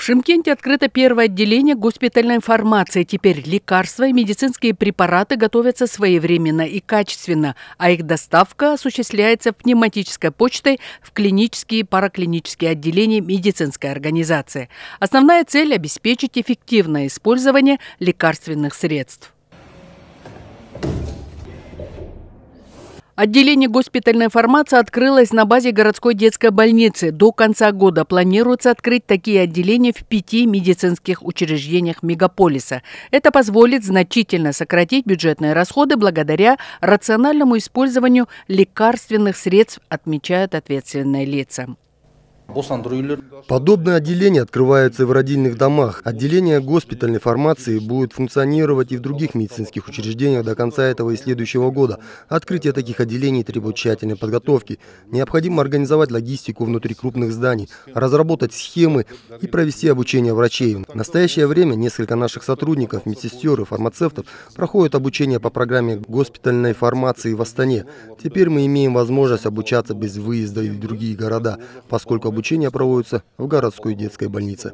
В Шимкенте открыто первое отделение госпитальной информации. Теперь лекарства и медицинские препараты готовятся своевременно и качественно, а их доставка осуществляется пневматической почтой в клинические и параклинические отделения медицинской организации. Основная цель – обеспечить эффективное использование лекарственных средств. Отделение госпитальной формации открылось на базе городской детской больницы. До конца года планируется открыть такие отделения в пяти медицинских учреждениях мегаполиса. Это позволит значительно сократить бюджетные расходы благодаря рациональному использованию лекарственных средств, отмечают ответственные лица. Подобные отделения открываются в родильных домах. Отделения госпитальной формации будут функционировать и в других медицинских учреждениях до конца этого и следующего года. Открытие таких отделений требует тщательной подготовки. Необходимо организовать логистику внутри крупных зданий, разработать схемы и провести обучение врачей. В настоящее время несколько наших сотрудников, медсестер и фармацевтов проходят обучение по программе госпитальной формации в Астане. Теперь мы имеем возможность обучаться без выезда и в другие города, поскольку обучение обучение проводится в городской детской больнице.